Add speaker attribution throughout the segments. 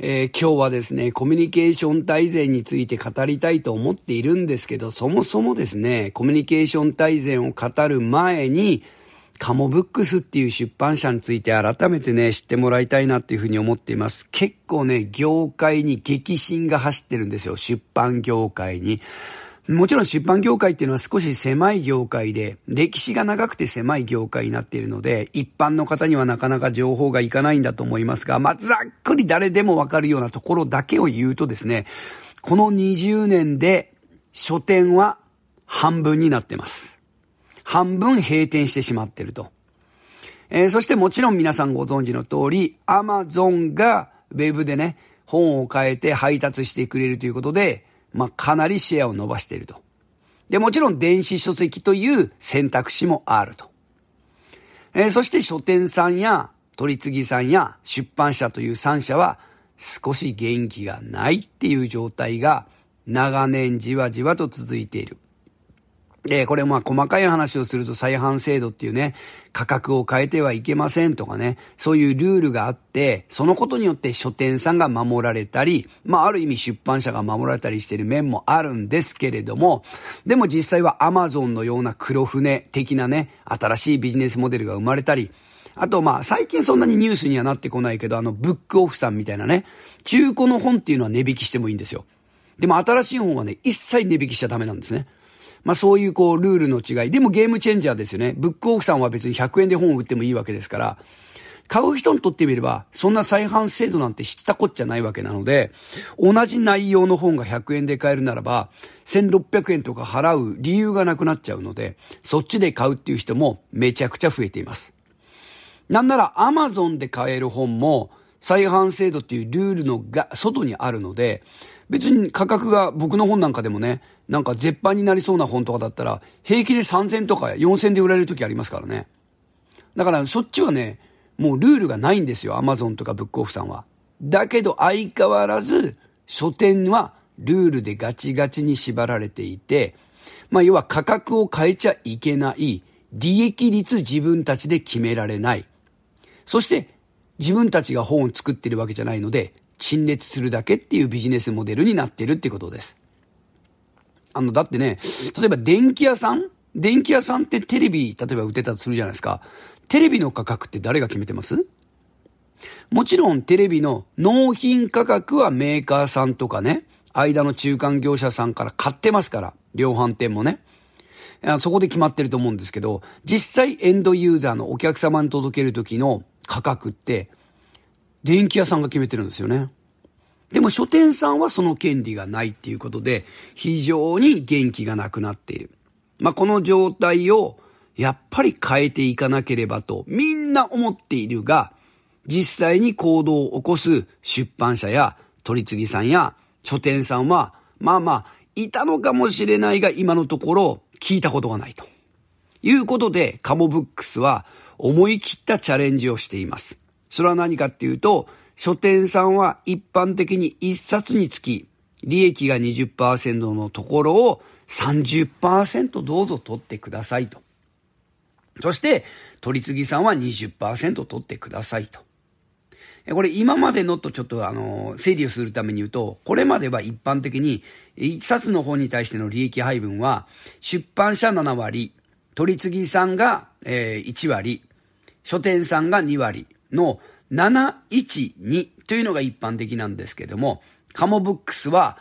Speaker 1: えー、今日はですね、コミュニケーション大全について語りたいと思っているんですけど、そもそもですね、コミュニケーション大全を語る前に、カモブックスっていう出版社について改めてね、知ってもらいたいなっていうふうに思っています。結構ね、業界に激震が走ってるんですよ。出版業界に。もちろん出版業界っていうのは少し狭い業界で、歴史が長くて狭い業界になっているので、一般の方にはなかなか情報がいかないんだと思いますが、まあ、ざっくり誰でもわかるようなところだけを言うとですね、この20年で書店は半分になってます。半分閉店してしまってると。えー、そしてもちろん皆さんご存知の通り、Amazon が web でね、本を変えて配達してくれるということで、まあ、かなりシェアを伸ばしていると。で、もちろん電子書籍という選択肢もあると。えー、そして書店さんや取り次ぎさんや出版社という3社は少し元気がないっていう状態が長年じわじわと続いている。えこれまあ細かい話をすると再販制度っていうね、価格を変えてはいけませんとかね、そういうルールがあって、そのことによって書店さんが守られたり、まあある意味出版社が守られたりしてる面もあるんですけれども、でも実際は Amazon のような黒船的なね、新しいビジネスモデルが生まれたり、あとまあ最近そんなにニュースにはなってこないけど、あのブックオフさんみたいなね、中古の本っていうのは値引きしてもいいんですよ。でも新しい本はね、一切値引きしちゃダメなんですね。まあそういうこうルールの違い。でもゲームチェンジャーですよね。ブックオフさんは別に100円で本を売ってもいいわけですから、買う人にとってみれば、そんな再販制度なんて知ったこっちゃないわけなので、同じ内容の本が100円で買えるならば、1600円とか払う理由がなくなっちゃうので、そっちで買うっていう人もめちゃくちゃ増えています。なんなら Amazon で買える本も、再販制度っていうルールのが外にあるので、別に価格が僕の本なんかでもね、なんか絶版になりそうな本とかだったら、平気で3000とか4000で売られる時ありますからね。だからそっちはね、もうルールがないんですよ。アマゾンとかブックオフさんは。だけど相変わらず、書店はルールでガチガチに縛られていて、まあ要は価格を変えちゃいけない、利益率自分たちで決められない。そして自分たちが本を作ってるわけじゃないので、陳列するだけっていうビジネスモデルになってるってことです。あの、だってね、例えば電気屋さん電気屋さんってテレビ、例えば売ってたとするじゃないですか。テレビの価格って誰が決めてますもちろんテレビの納品価格はメーカーさんとかね、間の中間業者さんから買ってますから、量販店もね。そこで決まってると思うんですけど、実際エンドユーザーのお客様に届ける時の価格って、電気屋さんが決めてるんですよね。でも書店さんはその権利がないっていうことで、非常に元気がなくなっている。まあ、この状態を、やっぱり変えていかなければと、みんな思っているが、実際に行動を起こす出版社や取次さんや書店さんは、まあまあ、いたのかもしれないが、今のところ聞いたことがないと。いうことで、カモブックスは思い切ったチャレンジをしています。それは何かっていうと、書店さんは一般的に1冊につき、利益が20%のところを30%どうぞ取ってくださいと。そして、取り次ぎさんは20%取ってくださいと。これ今までのとちょっとあの、整理をするために言うと、これまでは一般的に、一冊の本に対しての利益配分は、出版社7割、取り次ぎさんが1割、書店さんが2割の712というのが一般的なんですけども、カモブックスは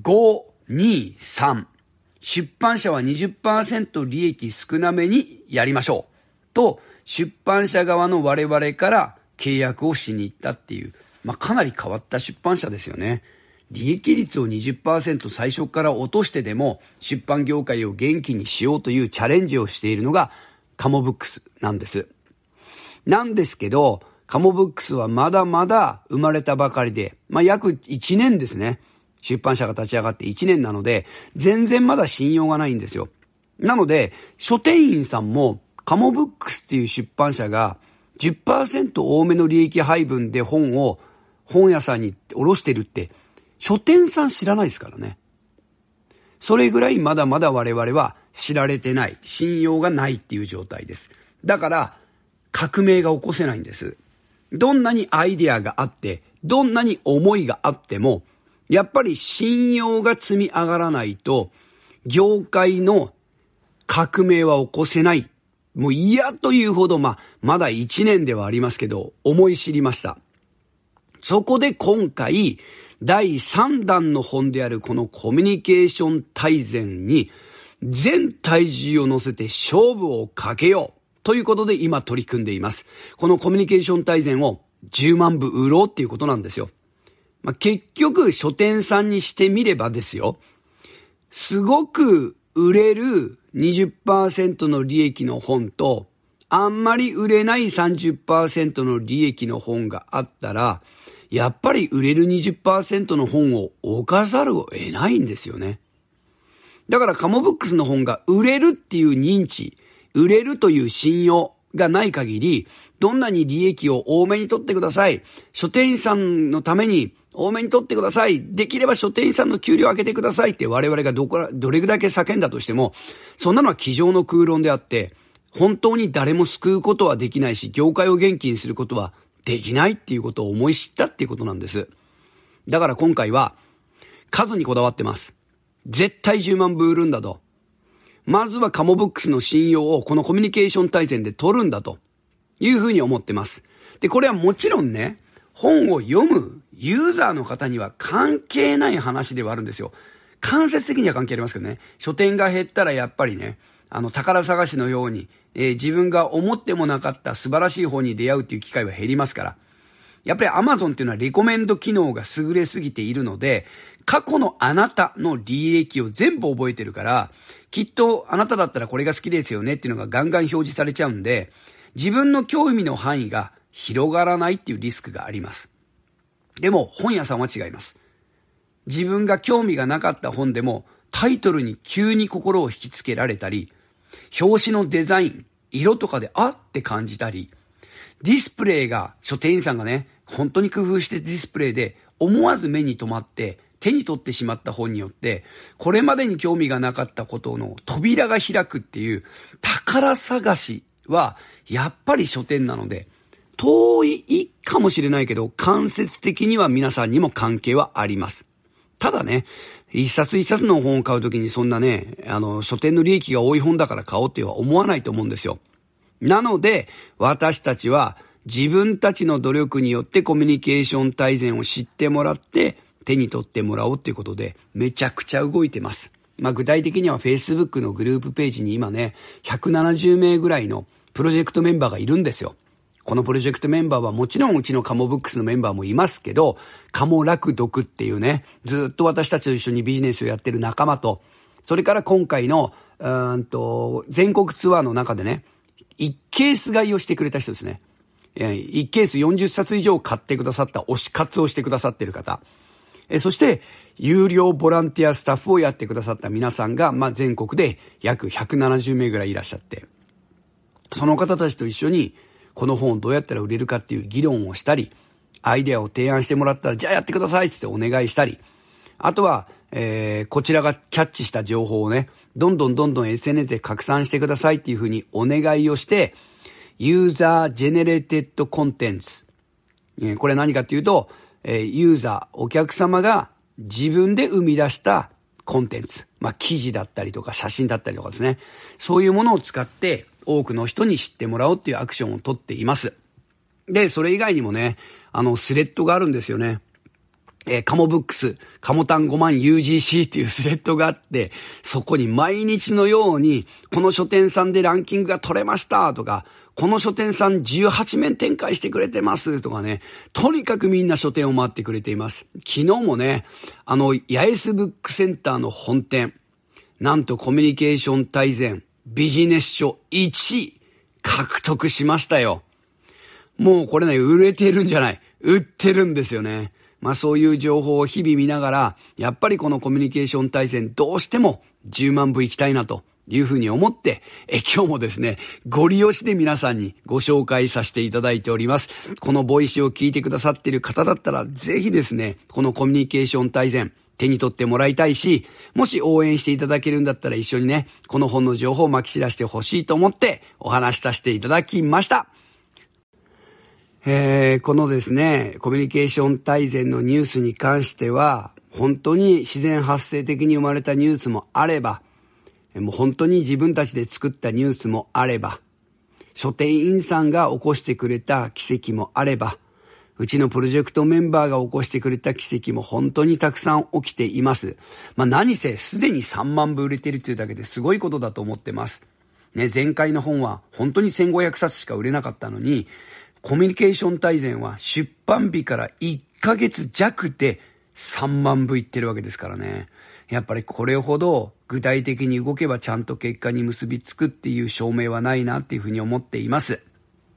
Speaker 1: 523。出版社は20%利益少なめにやりましょう。と、出版社側の我々から契約をしに行ったっていう、まあ、かなり変わった出版社ですよね。利益率を20%最初から落としてでも出版業界を元気にしようというチャレンジをしているのがカモブックスなんです。なんですけど、カモブックスはまだまだ生まれたばかりで、まあ、約1年ですね。出版社が立ち上がって1年なので、全然まだ信用がないんですよ。なので、書店員さんも、カモブックスっていう出版社が10%多めの利益配分で本を本屋さんにろしてるって、書店さん知らないですからね。それぐらいまだまだ我々は知られてない、信用がないっていう状態です。だから、革命が起こせないんです。どんなにアイディアがあって、どんなに思いがあっても、やっぱり信用が積み上がらないと、業界の革命は起こせない。もう嫌というほど、まあ、まだ1年ではありますけど、思い知りました。そこで今回、第3弾の本であるこのコミュニケーション大全に、全体重を乗せて勝負をかけよう。ということで今取り組んでいます。このコミュニケーション大全を10万部売ろうっていうことなんですよ。まあ、結局書店さんにしてみればですよ。すごく売れる20%の利益の本と、あんまり売れない30%の利益の本があったら、やっぱり売れる20%の本を置かざるを得ないんですよね。だからカモブックスの本が売れるっていう認知、売れるという信用がない限り、どんなに利益を多めに取ってください。書店員さんのために多めに取ってください。できれば書店員さんの給料を上げてくださいって我々がどこら、どれぐらい叫んだとしても、そんなのは机上の空論であって、本当に誰も救うことはできないし、業界を元気にすることはできないっていうことを思い知ったっていうことなんです。だから今回は、数にこだわってます。絶対10万部売るんだと。まずはカモブックスの信用をこのコミュニケーション対戦で取るんだというふうに思ってます。で、これはもちろんね、本を読むユーザーの方には関係ない話ではあるんですよ。間接的には関係ありますけどね。書店が減ったらやっぱりね、あの、宝探しのように、えー、自分が思ってもなかった素晴らしい本に出会うっていう機会は減りますから。やっぱり Amazon っていうのはレコメンド機能が優れすぎているので、過去のあなたの利益を全部覚えてるから、きっとあなただったらこれが好きですよねっていうのがガンガン表示されちゃうんで、自分の興味の範囲が広がらないっていうリスクがあります。でも本屋さんは違います。自分が興味がなかった本でもタイトルに急に心を引きつけられたり、表紙のデザイン、色とかであって感じたり、ディスプレイが書店員さんがね、本当に工夫してディスプレイで思わず目に留まって手に取ってしまった本によって、これまでに興味がなかったことの扉が開くっていう宝探しはやっぱり書店なので、遠いかもしれないけど、間接的には皆さんにも関係はあります。ただね、一冊一冊の本を買うときにそんなね、あの、書店の利益が多い本だから買おうっては思わないと思うんですよ。なので、私たちは自分たちの努力によってコミュニケーション大全を知ってもらって、手に取ってもらおうっていうことで、めちゃくちゃ動いてます。まあ具体的には Facebook のグループページに今ね、170名ぐらいのプロジェクトメンバーがいるんですよ。このプロジェクトメンバーはもちろんうちのカモブックスのメンバーもいますけど、カモラクドクっていうね、ずっと私たちと一緒にビジネスをやってる仲間と、それから今回の、うんと、全国ツアーの中でね、一ケース買いをしてくれた人ですね。えー、1ケース40冊以上買ってくださった推し活をしてくださっている方、えー、そして、有料ボランティアスタッフをやってくださった皆さんが、まあ、全国で約170名ぐらいいらっしゃって、その方たちと一緒に、この本をどうやったら売れるかっていう議論をしたり、アイデアを提案してもらったら、じゃあやってくださいってお願いしたり、あとは、えー、こちらがキャッチした情報をね、どんどんどんどん SNS で拡散してくださいっていうふうにお願いをして、ユーザージェネレテッドコンテンツ。これ何かっていうと、ユーザー、お客様が自分で生み出したコンテンツ。まあ、記事だったりとか写真だったりとかですね。そういうものを使って多くの人に知ってもらおうっていうアクションをとっています。で、それ以外にもね、あの、スレッドがあるんですよね。えー、カモブックス、カモタン5万 UGC っていうスレッドがあって、そこに毎日のように、この書店さんでランキングが取れましたとか、この書店さん18面展開してくれてますとかね、とにかくみんな書店を回ってくれています。昨日もね、あの、八重洲ブックセンターの本店、なんとコミュニケーション大全ビジネス書1位獲得しましたよ。もうこれね、売れてるんじゃない。売ってるんですよね。まあそういう情報を日々見ながら、やっぱりこのコミュニケーション大全どうしても10万部行きたいなと。いうふうに思って、え今日もですね、ご利用しで皆さんにご紹介させていただいております。このボイシを聞いてくださっている方だったら、ぜひですね、このコミュニケーション大全、手に取ってもらいたいし、もし応援していただけるんだったら一緒にね、この本の情報をまき散らしてほしいと思ってお話しさせていただきました。えー、このですね、コミュニケーション大全のニュースに関しては、本当に自然発生的に生まれたニュースもあれば、もう本当に自分たちで作ったニュースもあれば、書店員さんが起こしてくれた奇跡もあれば、うちのプロジェクトメンバーが起こしてくれた奇跡も本当にたくさん起きています。まあ何せすでに3万部売れてるというだけですごいことだと思ってます。ね、前回の本は本当に1500冊しか売れなかったのに、コミュニケーション大全は出版日から1ヶ月弱で3万部いってるわけですからね。やっぱりこれほど具体的に動けばちゃんと結果に結びつくっていう証明はないなっていうふうに思っています。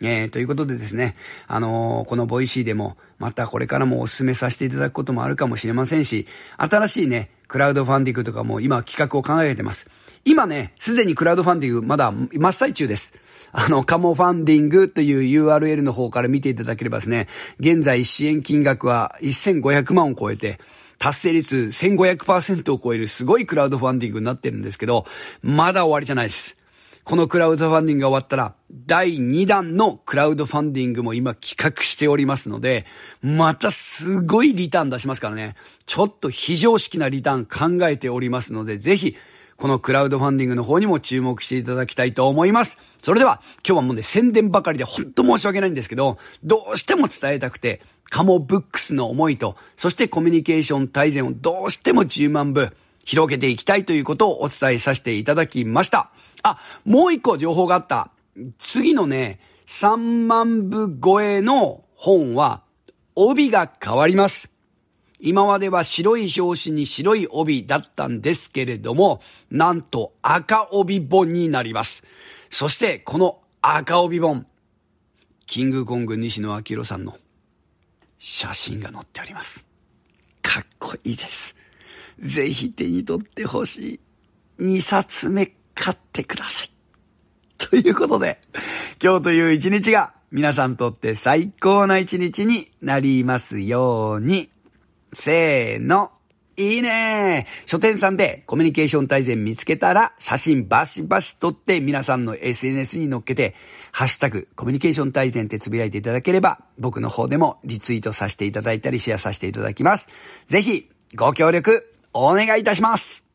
Speaker 1: えー、ということでですね、あのー、このボイシーでも、またこれからもお勧めさせていただくこともあるかもしれませんし、新しいね、クラウドファンディングとかも今企画を考えてます。今ね、すでにクラウドファンディングまだ真っ最中です。あの、カモファンディングという URL の方から見ていただければですね、現在支援金額は1500万を超えて、達成率1500%を超えるすごいクラウドファンディングになってるんですけど、まだ終わりじゃないです。このクラウドファンディングが終わったら、第2弾のクラウドファンディングも今企画しておりますので、またすごいリターン出しますからね。ちょっと非常識なリターン考えておりますので、ぜひこのクラウドファンディングの方にも注目していただきたいと思います。それでは、今日はもうね、宣伝ばかりでほんと申し訳ないんですけど、どうしても伝えたくて、カモブックスの思いと、そしてコミュニケーション大全をどうしても10万部、広げていきたいということをお伝えさせていただきました。あ、もう一個情報があった。次のね、3万部超えの本は、帯が変わります。今までは白い表紙に白い帯だったんですけれども、なんと赤帯本になります。そしてこの赤帯本、キングコング西野明さんの写真が載っております。かっこいいです。ぜひ手に取ってほしい。2冊目買ってください。ということで、今日という一日が皆さんとって最高な一日になりますように。せーの。いいね書店さんでコミュニケーション大全見つけたら写真バシバシ撮って皆さんの SNS に載っけて、ハッシュタグコミュニケーション大全ってつぶやいていただければ僕の方でもリツイートさせていただいたりシェアさせていただきます。ぜひご協力お願いいたします